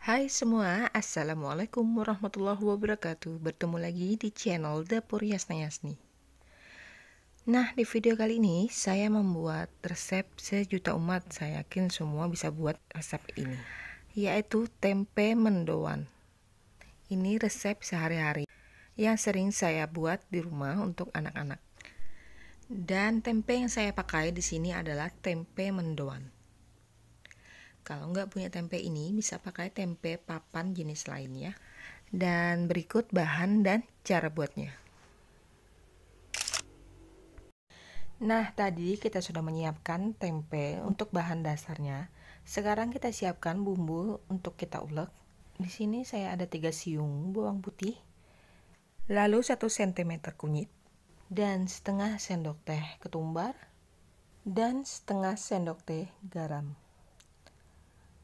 Hai semua, Assalamualaikum warahmatullahi wabarakatuh Bertemu lagi di channel Dapur Yasna Yasni Nah, di video kali ini saya membuat resep sejuta umat Saya yakin semua bisa buat resep ini Yaitu tempe mendoan Ini resep sehari-hari Yang sering saya buat di rumah untuk anak-anak Dan tempe yang saya pakai di sini adalah tempe mendoan kalau nggak punya tempe ini, bisa pakai tempe papan jenis lainnya. Dan berikut bahan dan cara buatnya. Nah, tadi kita sudah menyiapkan tempe untuk bahan dasarnya. Sekarang kita siapkan bumbu untuk kita ulek. Di sini saya ada 3 siung bawang putih, lalu 1 cm kunyit, dan setengah sendok teh ketumbar, dan setengah sendok teh garam.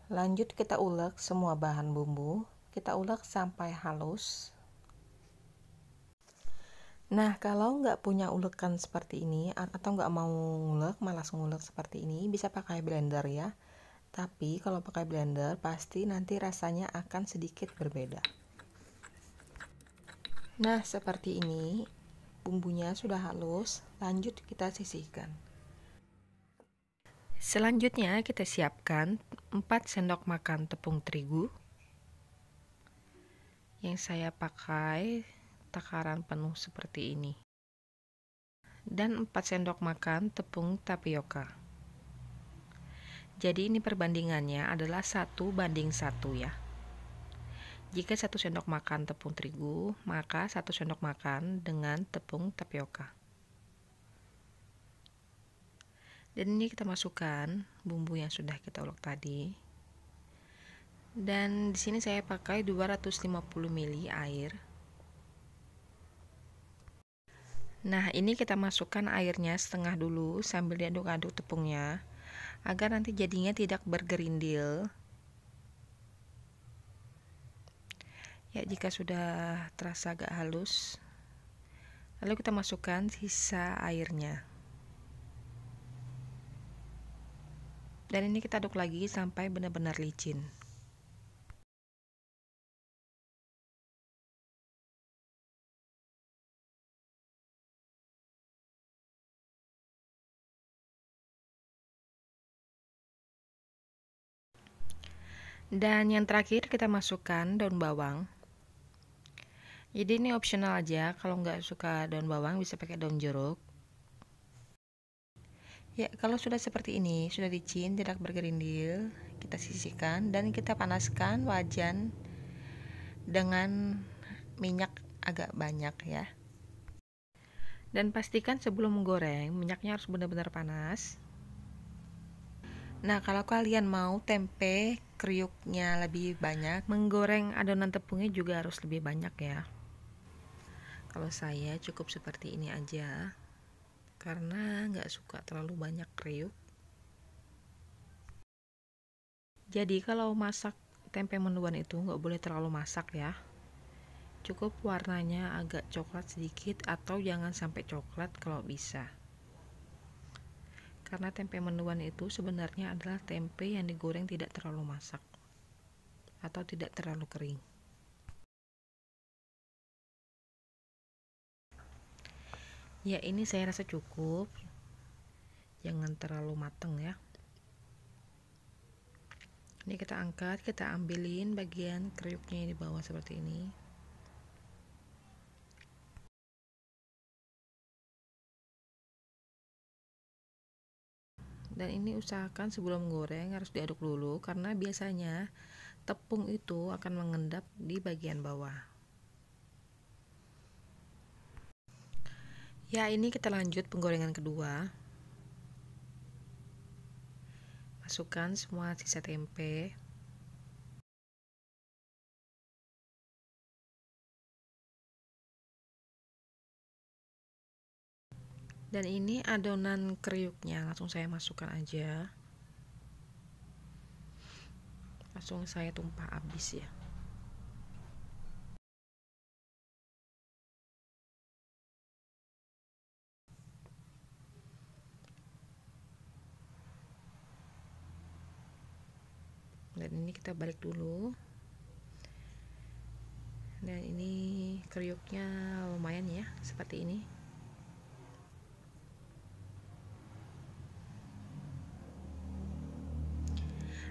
Lanjut kita ulek semua bahan bumbu. Kita ulek sampai halus. Nah, kalau nggak punya ulekan seperti ini atau nggak mau ngulek, malas ngulek seperti ini, bisa pakai blender ya. Tapi kalau pakai blender, pasti nanti rasanya akan sedikit berbeda. Nah, seperti ini, bumbunya sudah halus, lanjut kita sisihkan. Selanjutnya kita siapkan 4 sendok makan tepung terigu yang saya pakai takaran penuh seperti ini dan 4 sendok makan tepung tapioka. Jadi ini perbandingannya adalah 1 banding 1 ya. Jika 1 sendok makan tepung terigu, maka 1 sendok makan dengan tepung tapioka. dan ini kita masukkan bumbu yang sudah kita ulek tadi dan di sini saya pakai 250 ml air nah ini kita masukkan airnya setengah dulu sambil diaduk-aduk tepungnya agar nanti jadinya tidak bergerindil ya jika sudah terasa agak halus lalu kita masukkan sisa airnya Dan ini kita aduk lagi sampai benar-benar licin. Dan yang terakhir kita masukkan daun bawang. Jadi ini opsional aja, kalau nggak suka daun bawang bisa pakai daun jeruk. Ya, kalau sudah seperti ini, sudah licin, tidak bergerindil, kita sisihkan dan kita panaskan wajan dengan minyak agak banyak ya. Dan pastikan sebelum menggoreng, minyaknya harus benar-benar panas. Nah, kalau kalian mau tempe kriuknya lebih banyak, menggoreng adonan tepungnya juga harus lebih banyak ya. Kalau saya cukup seperti ini aja karena nggak suka terlalu banyak kriuk. Jadi kalau masak tempe menduan itu nggak boleh terlalu masak ya. Cukup warnanya agak coklat sedikit atau jangan sampai coklat kalau bisa. Karena tempe menduan itu sebenarnya adalah tempe yang digoreng tidak terlalu masak atau tidak terlalu kering. ya ini saya rasa cukup jangan terlalu mateng ya ini kita angkat kita ambilin bagian kriuknya di bawah seperti ini dan ini usahakan sebelum goreng harus diaduk dulu karena biasanya tepung itu akan mengendap di bagian bawah Ya, ini kita lanjut penggorengan kedua. Masukkan semua sisa tempe. Dan ini adonan kriuknya langsung saya masukkan aja. Langsung saya tumpah habis ya. dan ini kita balik dulu dan ini kriuknya lumayan ya seperti ini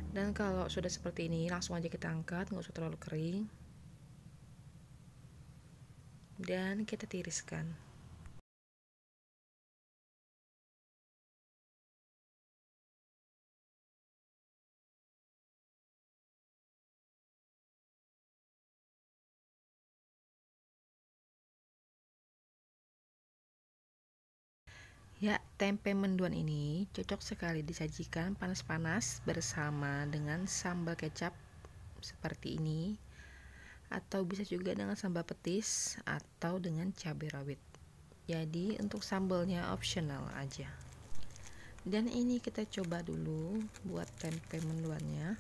dan kalau sudah seperti ini langsung aja kita angkat nggak usah terlalu kering dan kita tiriskan Ya, tempe menduan ini cocok sekali disajikan panas-panas bersama dengan sambal kecap seperti ini atau bisa juga dengan sambal petis atau dengan cabai rawit. Jadi, untuk sambalnya optional aja. Dan ini kita coba dulu buat tempe menduannya.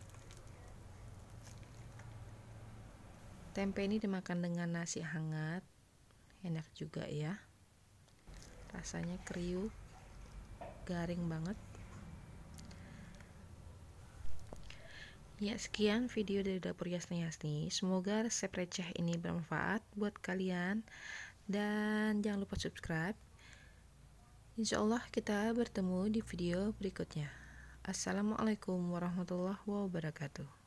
Tempe ini dimakan dengan nasi hangat. Enak juga ya rasanya kriuk garing banget Ya, sekian video dari Dapur Yasni Yasni. Semoga resep receh ini bermanfaat buat kalian. Dan jangan lupa subscribe. insyaallah kita bertemu di video berikutnya. Assalamualaikum warahmatullahi wabarakatuh.